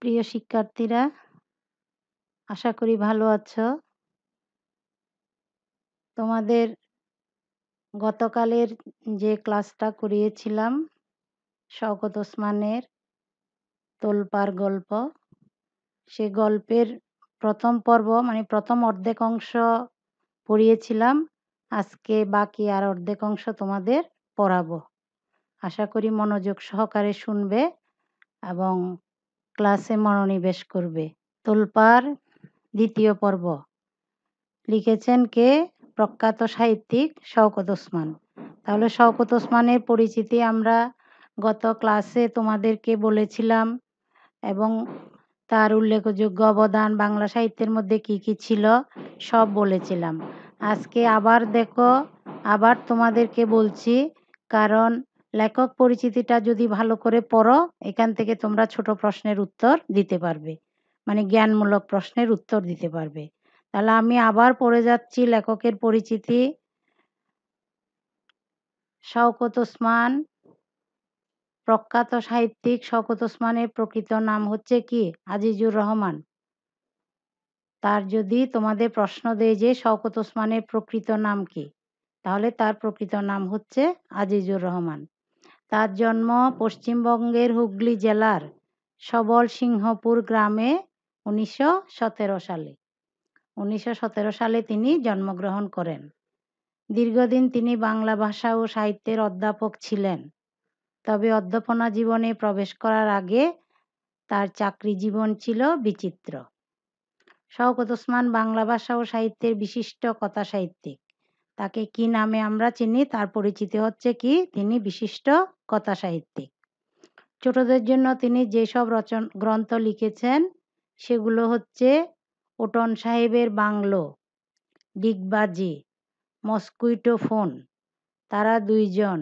প্রিয় শিক্ষার্থীরা আশা করি ভালো আছো তোমাদের গতকালের যে ক্লাসটা করিয়েছিলাম শওকত ওসমানের তোলপার গল্প সে গল্পের প্রথম পর্ব মানে প্রথম অর্ধেক অংশ পড়িয়েছিলাম আজকে বাকি আর অর্ধেক অংশ তোমাদের পড়াবো আশা করি মনোযোগ সহকারে শুনবে এবং ক্লাসে মনোনিবেশ করবে তোলপাড় দ্বিতীয় পর্ব লিখেছেন কে প্রখ্যাত সাহিত্যিক শওকত ওসমান তাহলে শওকত ওসমানের পরিচিতি আমরা গত ক্লাসে তোমাদেরকে বলেছিলাম এবং তার উল্লেখযোগ্য অবদান বাংলা সাহিত্যের মধ্যে কি কি ছিল সব বলেছিলাম আজকে আবার দেখো আবার তোমাদেরকে বলছি কারণ লেখক পরিচিতিটা যদি ভালো করে পড়ো এখান থেকে তোমরা ছোট প্রশ্নের উত্তর দিতে পারবে মানে জ্ঞানমূলক প্রশ্নের উত্তর দিতে পারবে তাহলে আমি আবার পড়ে যাচ্ছি লেখকের পরিচিতি শওকত ওসমান প্রখ্যাত সাহিত্যিক শওকত ওসমানের প্রকৃত নাম হচ্ছে কি আজিজুর রহমান তার যদি তোমাদের প্রশ্ন দেয় যে শওকত ওসমানের প্রকৃত নাম কি তাহলে তার প্রকৃত নাম হচ্ছে আজিজুর রহমান তার জন্ম পশ্চিমবঙ্গের হুগলি জেলার সবলসিংহপুর গ্রামে উনিশশো সতেরো সালে উনিশশো সতেরো সালে তিনি জন্মগ্রহণ করেন দীর্ঘদিন তিনি বাংলা ভাষা ও সাহিত্যের অধ্যাপক ছিলেন তবে অধ্যাপনা জীবনে প্রবেশ করার আগে তার চাকরি জীবন ছিল বিচিত্র শওকত ওসমান বাংলা ভাষা ও সাহিত্যের বিশিষ্ট কথা সাহিত্যিক তাকে কি নামে আমরা চিনি তার পরিচিতি হচ্ছে কি তিনি বিশিষ্ট কথাসাহিত্যিক ছোটদের জন্য তিনি যেসব রচন গ্রন্থ লিখেছেন সেগুলো হচ্ছে ওটন সাহেবের বাংলো ডিগবাজি মস্কুইটো ফোন তারা দুইজন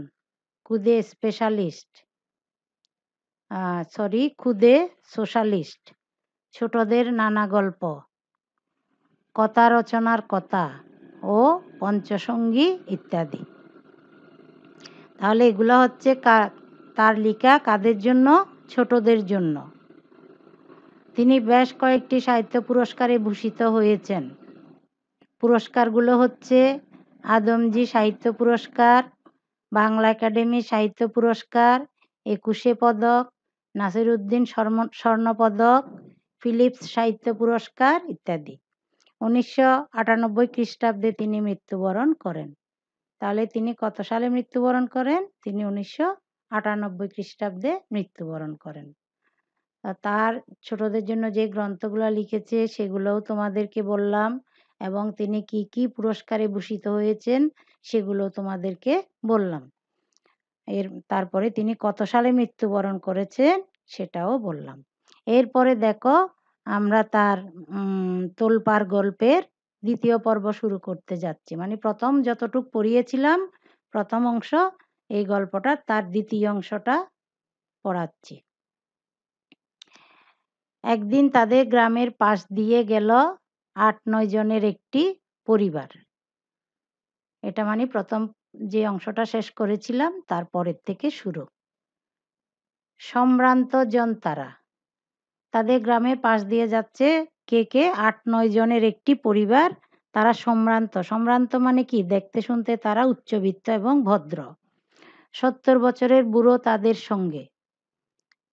খুদে স্পেশালিস্ট সরি খুদে সোশ্যালিস্ট ছোটদের নানা গল্প কথা রচনার কথা ও পঞ্চসঙ্গী ইত্যাদি তাহলে এগুলো হচ্ছে তার লিখা কাদের জন্য ছোটদের জন্য তিনি বেশ কয়েকটি সাহিত্য পুরস্কারে ভূষিত হয়েছেন পুরস্কারগুলো হচ্ছে আদমজি সাহিত্য পুরস্কার বাংলা একাডেমি সাহিত্য পুরস্কার একুশে পদক নাসিরুদ্দিন পদক ফিলিপস সাহিত্য পুরস্কার ইত্যাদি উনিশশো আটানব্বই খ্রিস্টাব্দে তিনি মৃত্যুবরণ করেন তাহলে তিনি কত সালে মৃত্যুবরণ করেন তিনি উনিশশো আটানব্বই খ্রিস্টাব্দে মৃত্যুবরণ করেন তার ছোটদের জন্য যে গ্রন্থগুলো লিখেছে সেগুলোও তোমাদেরকে বললাম এবং তিনি কি কি পুরস্কারে ভূষিত হয়েছেন সেগুলো তোমাদেরকে বললাম এর তারপরে তিনি কত সালে মৃত্যুবরণ করেছেন সেটাও বললাম এরপরে দেখো আমরা তার তোলপার গল্পের দ্বিতীয় পর্ব শুরু করতে যাচ্ছি মানে প্রথম যতটুক পড়িয়েছিলাম প্রথম অংশ এই গল্পটা তার দ্বিতীয় অংশটা পড়াচ্ছি একদিন তাদের গ্রামের পাশ দিয়ে গেল আট নয় জনের একটি পরিবার এটা মানে প্রথম যে অংশটা শেষ করেছিলাম তারপরের থেকে শুরু সম্ভ্রান্ত জন তারা তাদের গ্রামের পাশ দিয়ে যাচ্ছে কে কে আট নয় জনের একটি পরিবার তারা সম্ভ্রান্ত সম্ভ্রান্ত মানে কি দেখতে শুনতে তারা উচ্চবিত্ত এবং ভদ্র সত্তর বছরের বুড়ো তাদের সঙ্গে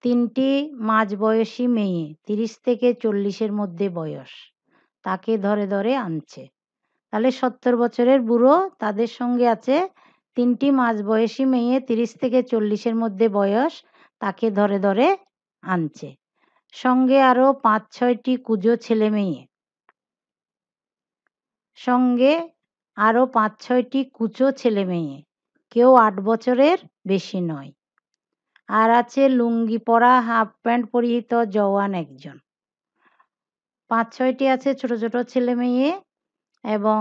তিনটি মাঝবয়সী মেয়ে তিরিশ থেকে চল্লিশের মধ্যে বয়স তাকে ধরে ধরে আনছে তাহলে সত্তর বছরের বুড়ো তাদের সঙ্গে আছে তিনটি মাঝবয়সী মেয়ে তিরিশ থেকে চল্লিশের মধ্যে বয়স তাকে ধরে ধরে আনছে সঙ্গে আরও পাঁচ ছয়টি কুজো মেয়ে সঙ্গে আরও পাঁচ ছয়টি কুচো মেয়ে কেউ আট বছরের বেশি নয় আর আছে লুঙ্গি পরা হাফ প্যান্ট পরিহিত জওয়ান একজন পাঁচ ছয়টি আছে ছোট ছোট ছেলে মেয়ে এবং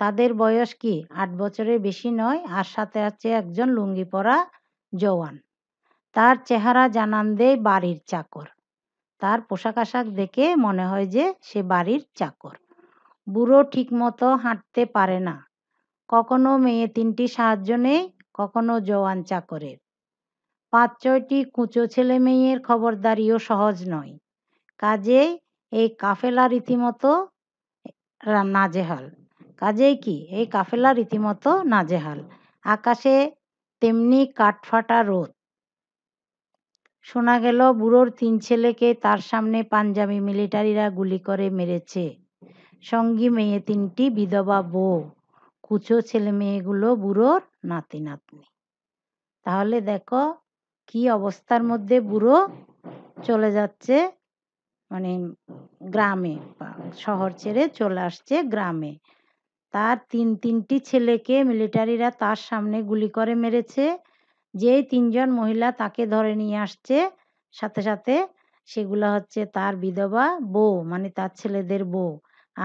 তাদের বয়স কি আট বছরের বেশি নয় আর সাথে আছে একজন লুঙ্গি পরা জওয়ান তার চেহারা জানান দেয় বাড়ির চাকর তার পোশাক আশাক দেখে মনে হয় যে সে বাড়ির চাকর বুড়ো ঠিকমতো হাঁটতে পারে না কখনো মেয়ে তিনটি সাহায্য নেই কখনো জওয়ান চাকরের পাঁচ ছয়টি কুঁচো ছেলে মেয়ের খবরদারিও সহজ নয় কাজে এই কাফেলা রীতিমতো নাজেহাল কাজেই কি এই কাফেলা রীতিমতো নাজেহাল আকাশে তেমনি কাঠফাটা রোদ শোনা গেল বুড়োর তিন ছেলেকে তার সামনে পাঞ্জাবি মিলিটারিরা গুলি করে মেরেছে সঙ্গী মেয়ে তিনটি বিধবা বউ কুচো ছেলে মেয়েগুলো বুড়োর নাতি নাতনি তাহলে দেখো কি অবস্থার মধ্যে বুড়ো চলে যাচ্ছে মানে গ্রামে শহর ছেড়ে চলে আসছে গ্রামে তার তিন তিনটি ছেলেকে মিলিটারিরা তার সামনে গুলি করে মেরেছে যেই তিনজন মহিলা তাকে ধরে নিয়ে আসছে সাথে সাথে সেগুলো হচ্ছে তার বিধবা বউ মানে তার ছেলেদের বউ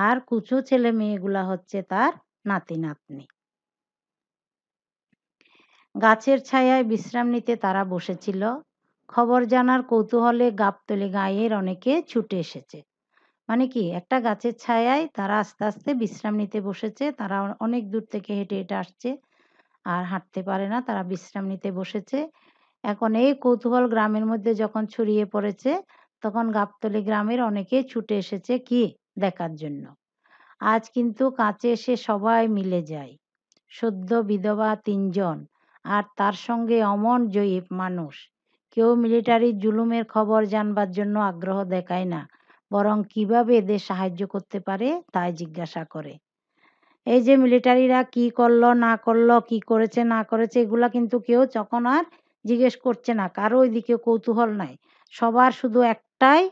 আর কুচু ছেলে মেয়েগুলা হচ্ছে তার নাতি নাতনি গাছের ছায়ায় বিশ্রাম নিতে তারা বসেছিল খবর জানার কৌতূহলে গাবতলে গায়ের অনেকে ছুটে এসেছে মানে কি একটা গাছের ছায়ায় তারা আস্তে আস্তে বিশ্রাম নিতে বসেছে তারা অনেক দূর থেকে হেঁটে হেঁটে আসছে আর হাঁটতে পারে না তারা বিশ্রাম নিতে বসেছে এখন এই কৌতূহল গ্রামের মধ্যে যখন ছড়িয়ে পড়েছে তখন গাবতলি গ্রামের অনেকে ছুটে এসেছে কি দেখার জন্য আজ কিন্তু কাছে এসে সবাই মিলে যায় সদ্য বিধবা তিনজন আর তার সঙ্গে অমন জয়ীব মানুষ কেউ মিলিটারি জুলুমের খবর জানবার জন্য আগ্রহ দেখায় না বরং কিভাবে এদের সাহায্য করতে পারে তাই জিজ্ঞাসা করে এই যে মিলিটারিরা কি করলো না করলো কি করেছে না করেছে এগুলা কিন্তু কেউ যখন আর জিজ্ঞেস করছে না কারো ওইদিকে কৌতূহল নাই সবার শুধু একটাই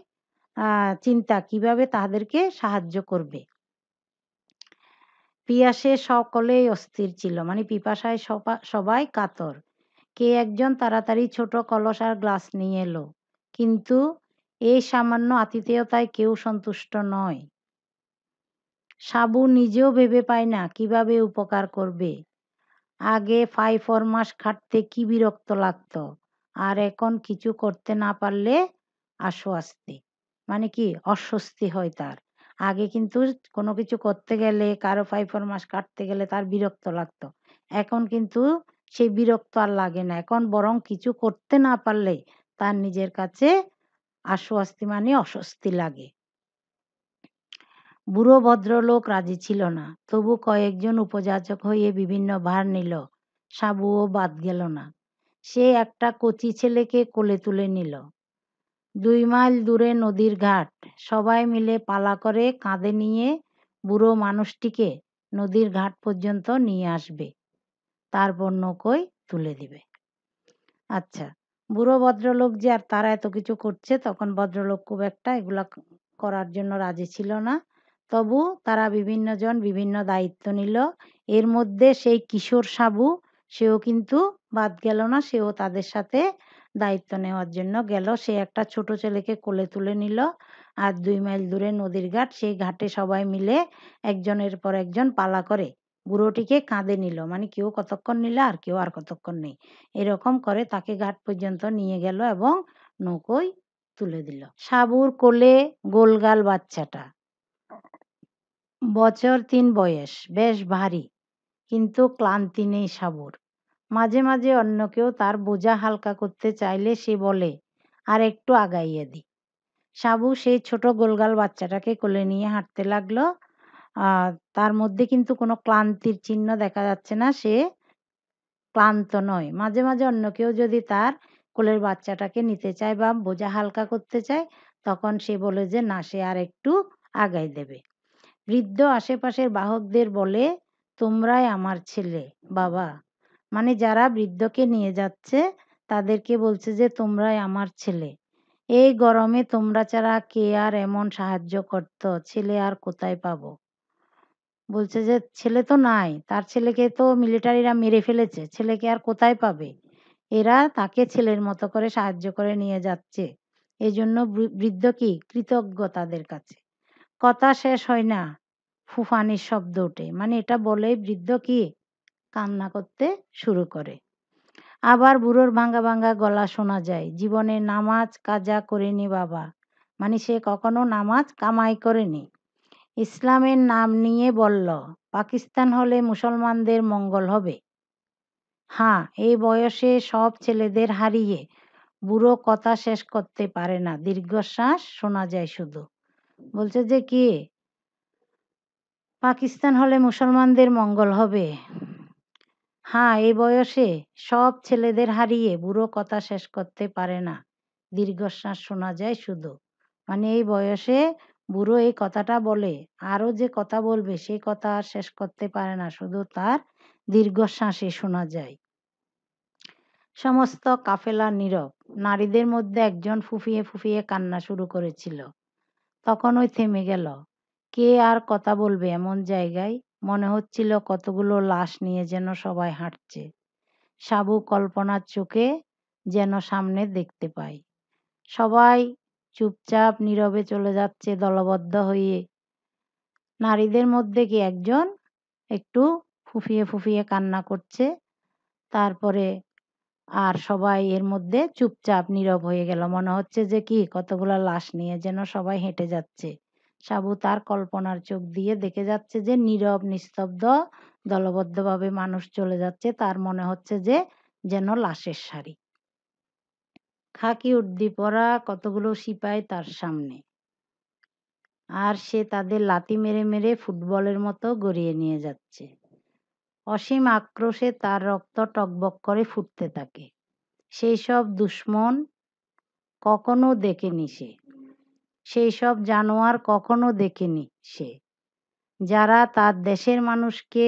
চিন্তা কিভাবে তাদেরকে সাহায্য করবে পিয়াসে সকলেই অস্থির ছিল মানে পিপাসায় সবাই কাতর কে একজন তাড়াতাড়ি ছোট কলস আর গ্লাস নিয়ে এলো কিন্তু এই সামান্য আতিথেয়তায় কেউ সন্তুষ্ট নয় সাবু নিজেও ভেবে পায় না কীভাবে উপকার করবে আগে ফাই ফরমাস খাটতে কী বিরক্ত লাগত আর এখন কিছু করতে না পারলে আশ্বস্তি মানে কি অস্বস্তি হয় তার আগে কিন্তু কোনো কিছু করতে গেলে কারো ফাই ফরমাস কাটতে গেলে তার বিরক্ত লাগতো এখন কিন্তু সেই বিরক্ত আর লাগে না এখন বরং কিছু করতে না পারলে তার নিজের কাছে আশ্বস্তি মানে অস্বস্তি লাগে বুড়ো ভদ্রলোক রাজি ছিল না তবু কয়েকজন উপযাচক হয়ে বিভিন্ন ভার নিল সাবুও বাদ গেল না সে একটা কচি ছেলেকে কোলে তুলে নিল দুই মাইল দূরে নদীর ঘাট সবাই মিলে পালা করে কাঁধে নিয়ে বুড়ো মানুষটিকে নদীর ঘাট পর্যন্ত নিয়ে আসবে তারপর নৌকোয় তুলে দিবে আচ্ছা বুড়ো ভদ্রলোক যে আর তারা এত কিছু করছে তখন ভদ্রলোক খুব একটা এগুলা করার জন্য রাজি ছিল না তবু তারা বিভিন্নজন বিভিন্ন দায়িত্ব নিল এর মধ্যে সেই কিশোর সাবু সেও কিন্তু বাদ গেল না সেও তাদের সাথে দায়িত্ব নেওয়ার জন্য গেল সে একটা ছোট ছেলেকে কোলে তুলে নিল আর দুই মাইল দূরে নদীর ঘাট সেই ঘাটে সবাই মিলে একজনের পর একজন পালা করে বুড়োটিকে কাঁদে নিল মানে কেউ কতক্ষণ নিল আর কেউ আর কতক্ষণ নেই এরকম করে তাকে ঘাট পর্যন্ত নিয়ে গেল এবং নৌকোয় তুলে দিল সাবুর কোলে গোলগাল বাচ্চাটা বছর তিন বয়স বেশ ভারী কিন্তু ক্লান্তি নেই সাবুর মাঝে মাঝে অন্য কেউ তার বোঝা হালকা করতে চাইলে সে বলে আর একটু আগাইয়ে দি সাবু সেই ছোট গোলগাল বাচ্চাটাকে কোলে নিয়ে হাঁটতে লাগলো তার মধ্যে কিন্তু কোনো ক্লান্তির চিহ্ন দেখা যাচ্ছে না সে ক্লান্ত নয় মাঝে মাঝে অন্য কেউ যদি তার কোলের বাচ্চাটাকে নিতে চায় বা বোঝা হালকা করতে চায় তখন সে বলে যে না সে আর একটু আগাই দেবে বৃদ্ধ আশেপাশের বাহকদের বলে তোমরাই আমার ছেলে বাবা মানে যারা বৃদ্ধকে নিয়ে যাচ্ছে তাদেরকে বলছে যে তোমরাই আমার ছেলে এই গরমে তোমরা ছাড়া কে আর এমন সাহায্য করত ছেলে আর কোথায় পাবো বলছে যে ছেলে তো নাই তার ছেলেকে তো মিলিটারিরা মেরে ফেলেছে ছেলেকে আর কোথায় পাবে এরা তাকে ছেলের মতো করে সাহায্য করে নিয়ে যাচ্ছে এজন্য বৃদ্ধ কি কৃতজ্ঞ তাদের কাছে কথা শেষ হয় না ফুফানির শব্দ ওঠে মানে এটা বলেই বৃদ্ধ কি কান্না করতে শুরু করে আবার বুড়োর ভাঙ্গা ভাঙ্গা গলা শোনা যায় জীবনে নামাজ কাজা করেনি বাবা মানে সে কখনো নামাজ কামাই করেনি ইসলামের নাম নিয়ে বলল পাকিস্তান হলে মুসলমানদের মঙ্গল হবে হ্যাঁ এই বয়সে সব ছেলেদের হারিয়ে বুড়ো কথা শেষ করতে পারে না দীর্ঘশ্বাস শোনা যায় শুধু বলছে যে কি পাকিস্তান হলে মুসলমানদের মঙ্গল হবে হ্যাঁ এ বয়সে সব ছেলেদের হারিয়ে বুড়ো কথা শেষ করতে পারে না দীর্ঘশ্বাস শোনা যায় শুধু মানে এই বয়সে বুড়ো এই কথাটা বলে আরও যে কথা বলবে সেই কথা আর শেষ করতে পারে না শুধু তার দীর্ঘশ্বাসে শোনা যায় সমস্ত কাফেলা নীরব নারীদের মধ্যে একজন ফুফিয়ে ফুফিয়ে কান্না শুরু করেছিল তখন ওই থেমে গেল কে আর কথা বলবে এমন জায়গায় মনে হচ্ছিল কতগুলো লাশ নিয়ে যেন সবাই হাঁটছে সাবু কল্পনার চোখে যেন সামনে দেখতে পাই সবাই চুপচাপ নীরবে চলে যাচ্ছে দলবদ্ধ হয়ে নারীদের মধ্যে কি একজন একটু ফুফিয়ে ফুফিয়ে কান্না করছে তারপরে আর সবাই এর মধ্যে চুপচাপ নীরব হয়ে গেল মনে হচ্ছে যে কি কতগুলো লাশ নিয়ে যেন সবাই হেঁটে যাচ্ছে সাবু তার কল্পনার চোখ দিয়ে দেখে যাচ্ছে যে নীরব নিস্তব্ধ দলবদ্ধভাবে মানুষ চলে যাচ্ছে তার মনে হচ্ছে যে যেন লাশের সারি খাকি পরা কতগুলো সিপাই তার সামনে আর সে তাদের লাতি মেরে মেরে ফুটবলের মতো গড়িয়ে নিয়ে যাচ্ছে অসীম আক্রোশে তার রক্ত টকবক করে ফুটতে থাকে সেই সব দুশ্মন কখনো দেখেনি সে সেই সব জানোয়ার কখনো দেখেনি সে যারা তার দেশের মানুষকে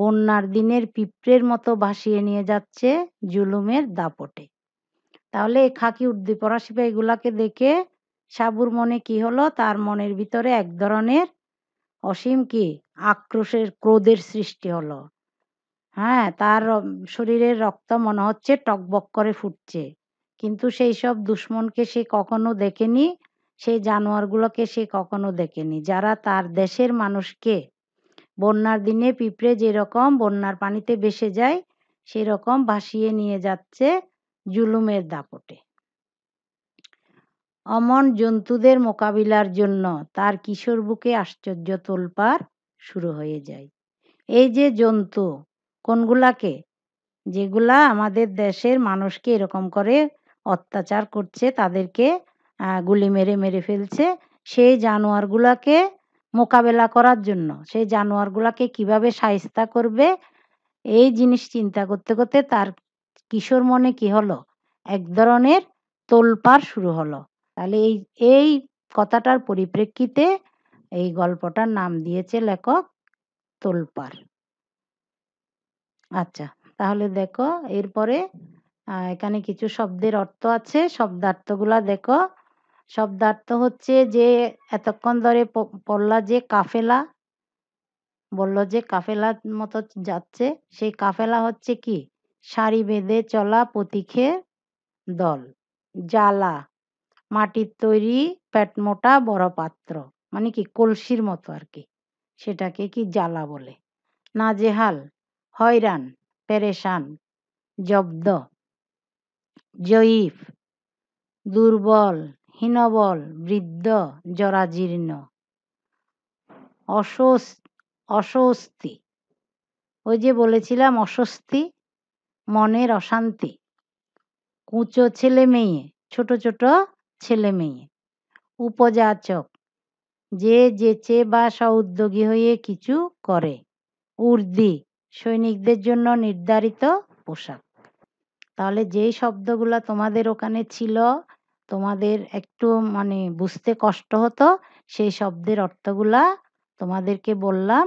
বন্যার দিনের পিঁপড়ের মতো ভাসিয়ে নিয়ে যাচ্ছে জুলুমের দাপটে তাহলে এই খাকি উর্দি পড়া সিপাহীগুলাকে দেখে সাবুর মনে কি হলো তার মনের ভিতরে এক ধরনের অসীম কি আক্রোশের ক্রোধের সৃষ্টি হলো হ্যাঁ তার শরীরের রক্ত মনে হচ্ছে টকবক করে ফুটছে কিন্তু সেই সব দুশ্মনকে সে কখনো দেখেনি সেই জানোয়ারগুলোকে সে কখনো দেখেনি যারা তার দেশের মানুষকে বন্যার দিনে পিঁপড়ে যেরকম বন্যার পানিতে ভেসে যায় সেরকম ভাসিয়ে নিয়ে যাচ্ছে জুলুমের দাপটে অমন জন্তুদের মোকাবিলার জন্য তার কিশোর বুকে আশ্চর্য তোলপার শুরু হয়ে যায় এই যে জন্তু কোনগুলাকে যেগুলা আমাদের দেশের মানুষকে এরকম করে অত্যাচার করছে তাদেরকে গুলি মেরে মেরে ফেলছে সেই জানোয়ারগুলোকে মোকাবেলা করার জন্য সেই জানোয়ারগুলোকে কিভাবে সাহিস্তা করবে এই জিনিস চিন্তা করতে করতে তার কিশোর মনে কি হলো এক ধরনের তোলপাড় শুরু হলো তাহলে এই এই কথাটার পরিপ্রেক্ষিতে এই গল্পটার নাম দিয়েছে লেখক তোলপাড় আচ্ছা তাহলে দেখো এরপরে এখানে কিছু শব্দের অর্থ আছে শব্দার্থগুলা দেখো শব্দার্থ হচ্ছে যে এতক্ষণ ধরে পড়লা যে কাফেলা বলল যে কাফেলার মতো যাচ্ছে সেই কাফেলা হচ্ছে কি সারি বেঁধে চলা প্রতীকের দল জ্বালা মাটির তৈরি প্যাটমোটা বড় পাত্র মানে কি কলসির মতো আর কি সেটাকে কি জ্বালা বলে নাজেহাল হয়রান পেরেশান জব্দ জয়ীফ দুর্বল হীনবল বৃদ্ধ জরাজীর্ণ অসস অস্বস্তি ওই যে বলেছিলাম অস্বস্তি মনের অশান্তি কুঁচো ছেলে মেয়ে ছোট ছোট ছেলে মেয়ে উপজাচক যে যেচে বা সউদ্যোগী হয়ে কিছু করে উর্দি সৈনিকদের জন্য নির্ধারিত পোশাক তাহলে যেই শব্দগুলো তোমাদের ওখানে ছিল তোমাদের একটু মানে বুঝতে কষ্ট হতো সেই শব্দের অর্থগুলা তোমাদেরকে বললাম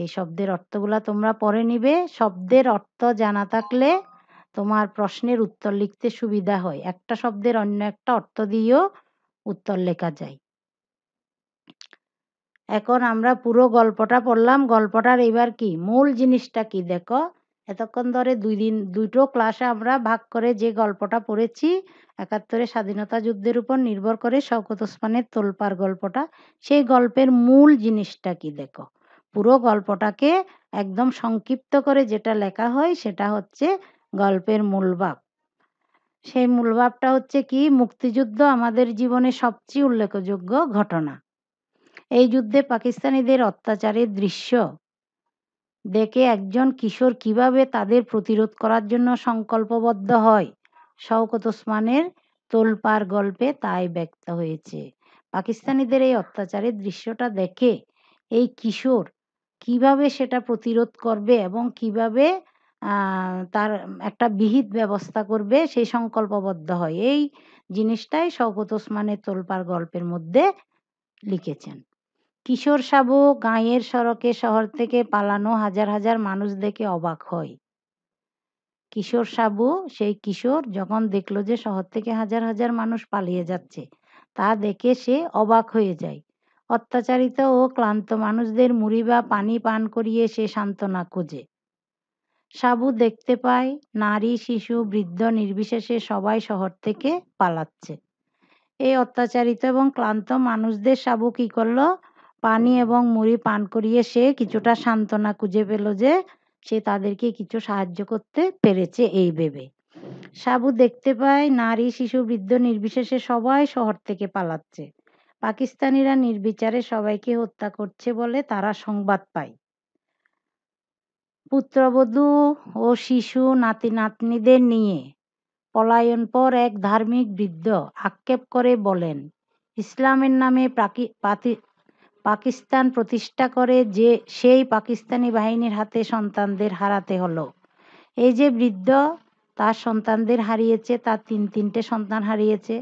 এই শব্দের অর্থগুলা তোমরা পরে নিবে শব্দের অর্থ জানা থাকলে তোমার প্রশ্নের উত্তর লিখতে সুবিধা হয় একটা শব্দের অন্য একটা অর্থ দিয়েও উত্তর লেখা যায় এখন আমরা পুরো গল্পটা পড়লাম গল্পটার এবার কি মূল জিনিসটা কি দেখো এতক্ষণ ধরে দুই দিন দুটো ক্লাসে আমরা ভাগ করে যে গল্পটা পড়েছি একাত্তরে স্বাধীনতা যুদ্ধের উপর নির্ভর করে শওকত ওসমানের তোলপার গল্পটা সেই গল্পের মূল জিনিসটা কি দেখো পুরো গল্পটাকে একদম সংক্ষিপ্ত করে যেটা লেখা হয় সেটা হচ্ছে গল্পের মূলভাব সেই মূলভাবটা হচ্ছে কি মুক্তিযুদ্ধ আমাদের জীবনে সবচেয়ে উল্লেখযোগ্য ঘটনা এই যুদ্ধে পাকিস্তানিদের অত্যাচারের দৃশ্য দেখে একজন কিশোর কিভাবে তাদের প্রতিরোধ করার জন্য সংকল্পবদ্ধ হয় শওকত ওসমানের তোলপাড় গল্পে তাই ব্যক্ত হয়েছে পাকিস্তানিদের এই অত্যাচারের দৃশ্যটা দেখে এই কিশোর কিভাবে সেটা প্রতিরোধ করবে এবং কিভাবে তার একটা বিহিত ব্যবস্থা করবে সেই সংকল্পবদ্ধ হয় এই জিনিসটাই শওকত ওসমানের তোলপাড় গল্পের মধ্যে লিখেছেন কিশোর সাবু গাঁয়ের সড়কে শহর থেকে পালানো হাজার হাজার মানুষ দেখে অবাক হয় কিশোর সাবু সেই কিশোর যখন দেখলো যে শহর থেকে হাজার হাজার মানুষ পালিয়ে যাচ্ছে তা দেখে সে অবাক হয়ে যায় অত্যাচারিত ও ক্লান্ত মানুষদের মুড়ি বা পানি পান করিয়ে সে সান্ত্বনা খোঁজে সাবু দেখতে পায় নারী শিশু বৃদ্ধ নির্বিশেষে সবাই শহর থেকে পালাচ্ছে এই অত্যাচারিত এবং ক্লান্ত মানুষদের সাবু কি করলো পানি এবং মুড়ি পান করিয়ে সে কিছুটা সান্ত্বনা খুঁজে পেল যে সে তাদেরকে কিছু সাহায্য করতে পেরেছে এই ভেবে সাবু দেখতে পায় নারী শিশু বৃদ্ধ নির্বিশেষে সবাই শহর থেকে পালাচ্ছে পাকিস্তানিরা নির্বিচারে সবাইকে হত্যা করছে বলে তারা সংবাদ পায় পুত্রবধূ ও শিশু নাতি নাতনিদের নিয়ে পলায়নপর এক ধার্মিক বৃদ্ধ আক্ষেপ করে বলেন ইসলামের নামে পাকিস্তান প্রতিষ্ঠা করে যে সেই পাকিস্তানি বাহিনীর হাতে সন্তানদের হারাতে হলো এই যে বৃদ্ধ তার সন্তানদের হারিয়েছে তার তিন তিনটে সন্তান হারিয়েছে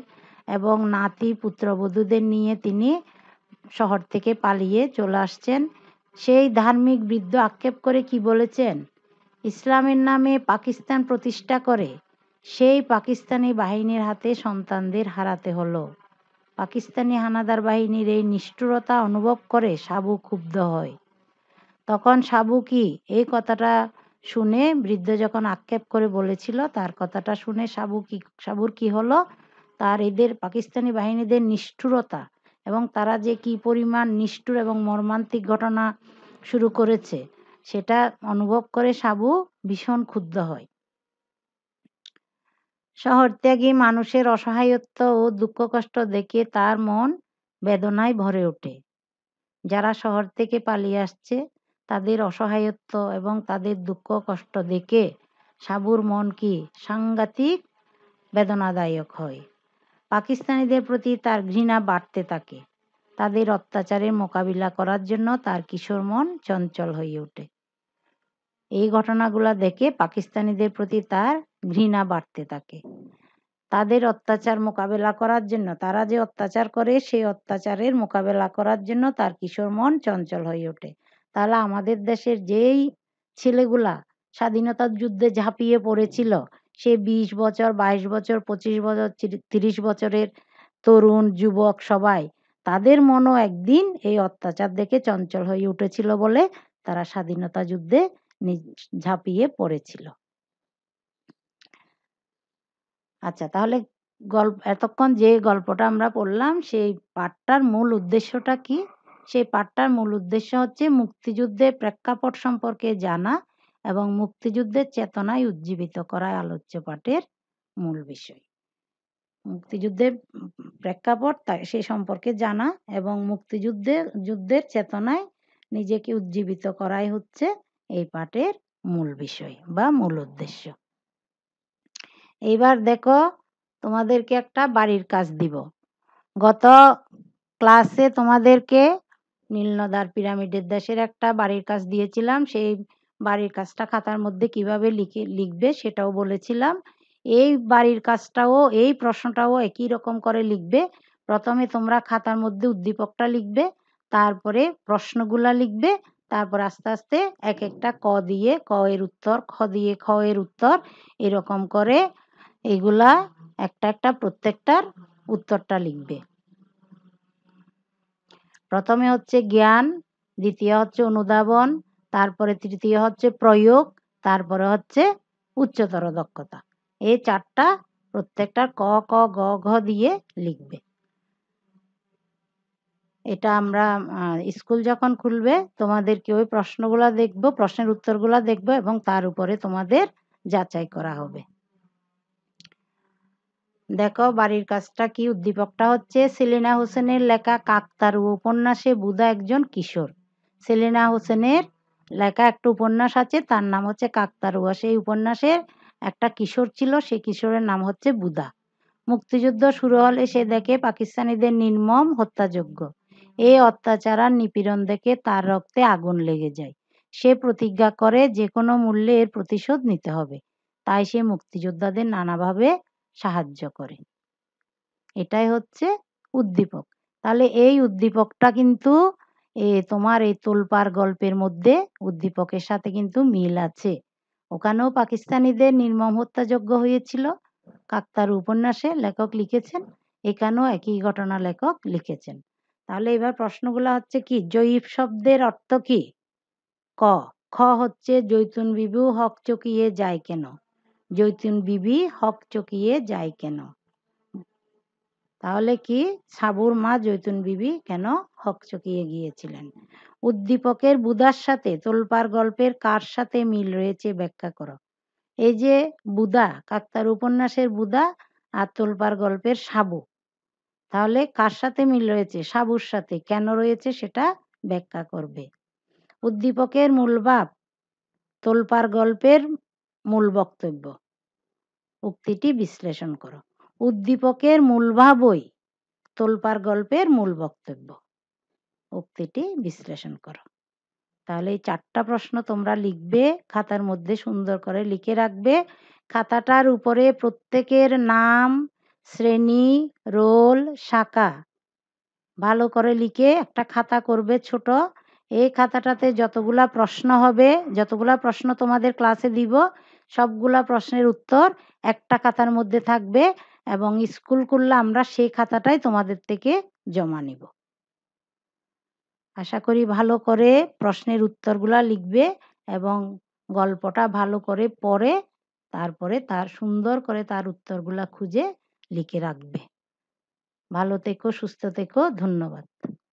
এবং নাতি পুত্রবধূদের নিয়ে তিনি শহর থেকে পালিয়ে চলে আসছেন সেই ধার্মিক বৃদ্ধ আক্ষেপ করে কি বলেছেন ইসলামের নামে পাকিস্তান প্রতিষ্ঠা করে সেই পাকিস্তানি বাহিনীর হাতে সন্তানদের হারাতে হলো পাকিস্তানি হানাদার বাহিনীর এই নিষ্ঠুরতা অনুভব করে সাবু ক্ষুব্ধ হয় তখন সাবু কি এই কথাটা শুনে বৃদ্ধ যখন আক্ষেপ করে বলেছিল তার কথাটা শুনে সাবু কি সাবুর কি হলো তার এদের পাকিস্তানি বাহিনীদের নিষ্ঠুরতা এবং তারা যে কি পরিমাণ নিষ্ঠুর এবং মর্মান্তিক ঘটনা শুরু করেছে সেটা অনুভব করে সাবু ভীষণ ক্ষুব্ধ হয় শহরত্যাগী মানুষের অসহায়ত্ব ও দুঃখ কষ্ট দেখে তার মন বেদনায় ভরে ওঠে যারা শহর থেকে পালিয়ে আসছে তাদের অসহায়ত্ব এবং তাদের দুঃখ কষ্ট দেখে সাবুর মন কি সাংঘাতিক বেদনাদায়ক হয় পাকিস্তানিদের প্রতি তার ঘৃণা বাড়তে থাকে তাদের অত্যাচারের মোকাবিলা করার জন্য তার কিশোর মন চঞ্চল হয়ে ওঠে এই ঘটনাগুলো দেখে পাকিস্তানিদের প্রতি তার ঘৃণা বাড়তে থাকে তাদের অত্যাচার মোকাবেলা করার জন্য তারা যে অত্যাচার করে সেই অত্যাচারের মোকাবেলা করার জন্য তার কিশোর মন চঞ্চল হয়ে ওঠে তাহলে আমাদের দেশের যেই ছেলেগুলা স্বাধীনতার যুদ্ধে ঝাঁপিয়ে পড়েছিল সে বিশ বছর বাইশ বছর পঁচিশ বছর তিরিশ বছরের তরুণ যুবক সবাই তাদের মনও একদিন এই অত্যাচার দেখে চঞ্চল হয়ে উঠেছিল বলে তারা স্বাধীনতা যুদ্ধে ঝাঁপিয়ে পড়েছিল আচ্ছা তাহলে গল্প এতক্ষণ যে গল্পটা আমরা পড়লাম সেই পাঠটার মূল উদ্দেশ্যটা কি সেই পাঠটার মূল উদ্দেশ্য হচ্ছে মুক্তিযুদ্ধের প্রেক্ষাপট সম্পর্কে জানা এবং মুক্তিযুদ্ধের চেতনায় উজ্জীবিত করা আলোচ্য পাঠের মূল বিষয় মুক্তিযুদ্ধের প্রেক্ষাপট সে সম্পর্কে জানা এবং মুক্তিযুদ্ধের যুদ্ধের চেতনায় নিজেকে উজ্জীবিত করাই হচ্ছে এই পাঠের মূল বিষয় বা মূল উদ্দেশ্য এইবার দেখো তোমাদেরকে একটা বাড়ির কাজ দিব গত ক্লাসে তোমাদেরকে নীলনদার পিরামিডের দেশের একটা বাড়ির কাজ দিয়েছিলাম সেই বাড়ির কাজটা খাতার মধ্যে কিভাবে লিখে লিখবে সেটাও বলেছিলাম এই বাড়ির কাজটাও এই প্রশ্নটাও একই রকম করে লিখবে প্রথমে তোমরা খাতার মধ্যে উদ্দীপকটা লিখবে তারপরে প্রশ্নগুলা লিখবে তারপর আস্তে আস্তে এক একটা ক দিয়ে ক এর উত্তর খ দিয়ে খ এর উত্তর এরকম করে এগুলা একটা একটা প্রত্যেকটার উত্তরটা লিখবে প্রথমে হচ্ছে জ্ঞান দ্বিতীয় হচ্ছে অনুধাবন তারপরে তৃতীয় হচ্ছে প্রয়োগ তারপরে হচ্ছে উচ্চতর দক্ষতা এই চারটা প্রত্যেকটা ক ক গ ঘ দিয়ে লিখবে এটা আমরা স্কুল যখন খুলবে তোমাদেরকে ওই প্রশ্নগুলো দেখব প্রশ্নের উত্তরগুলো দেখব এবং তার উপরে তোমাদের যাচাই করা হবে দেখো বাড়ির কাজটা কি উদ্দীপকটা হচ্ছে সেলিনা হোসেনের লেখা কাকতারু উপন্যাসে বুধা একজন কিশোর সেলিনা হোসেনের লেখা একটা উপন্যাস আছে তার নাম হচ্ছে কাকতারুয়া সেই উপন্যাসের একটা কিশোর ছিল সেই কিশোরের নাম হচ্ছে বুদা মুক্তিযুদ্ধ শুরু হলে সে দেখে পাকিস্তানিদের নির্মম হত্যাযজ্ঞ এই অত্যাচার আর নিপীড়ন দেখে তার রক্তে আগুন লেগে যায় সে প্রতিজ্ঞা করে যে কোনো মূল্যে এর প্রতিশোধ নিতে হবে তাই সে মুক্তিযোদ্ধাদের নানাভাবে সাহায্য করে এটাই হচ্ছে উদ্দীপক তাহলে এই উদ্দীপকটা কিন্তু এ তোমার এই তোলপার গল্পের মধ্যে উদ্দীপকের সাথে কিন্তু মিল আছে ওখানেও পাকিস্তানিদের নির্মম হত্যাযোগ্য হয়েছিল কাকতার উপন্যাসে লেখক লিখেছেন এখানেও একই ঘটনা লেখক লিখেছেন তাহলে এবার প্রশ্নগুলো হচ্ছে কি জয়ীব শব্দের অর্থ কি ক খ হচ্ছে জৈতুন বিবু হক চকিয়ে যায় কেন জৈতুন বিবি হক চকিয়ে যায় কেন তাহলে কি সাবুর মা জৈতুন বিবি কেন হক চকিয়ে গিয়েছিলেন উদ্দীপকের বুদার সাথে তোলপার গল্পের কার সাথে মিল রয়েছে ব্যাখ্যা করো এই যে বুদা কাকতার উপন্যাসের বুদা আর তোলপার গল্পের সাবু তাহলে কার সাথে মিল রয়েছে সাবুর সাথে কেন রয়েছে সেটা ব্যাখ্যা করবে উদ্দীপকের মূল বাপ তোলপার গল্পের মূল বক্তব্য উক্তিটি বিশ্লেষণ করো উদ্দীপকের ভাবই তোলপার গল্পের মূল বক্তব্য উক্তিটি বিশ্লেষণ করো তাহলে এই চারটা প্রশ্ন তোমরা লিখবে খাতার মধ্যে সুন্দর করে লিখে রাখবে খাতাটার উপরে প্রত্যেকের নাম শ্রেণী রোল শাখা ভালো করে লিখে একটা খাতা করবে ছোট এই খাতাটাতে যতগুলা প্রশ্ন হবে যতগুলা প্রশ্ন তোমাদের ক্লাসে দিব সবগুলা প্রশ্নের উত্তর একটা খাতার মধ্যে থাকবে এবং স্কুল করলে আমরা সেই খাতাটাই তোমাদের থেকে জমা নিব আশা করি ভালো করে প্রশ্নের উত্তরগুলা লিখবে এবং গল্পটা ভালো করে পড়ে তারপরে তার সুন্দর করে তার উত্তরগুলা খুঁজে লিখে রাখবে ভালো থেকো সুস্থ থেকো ধন্যবাদ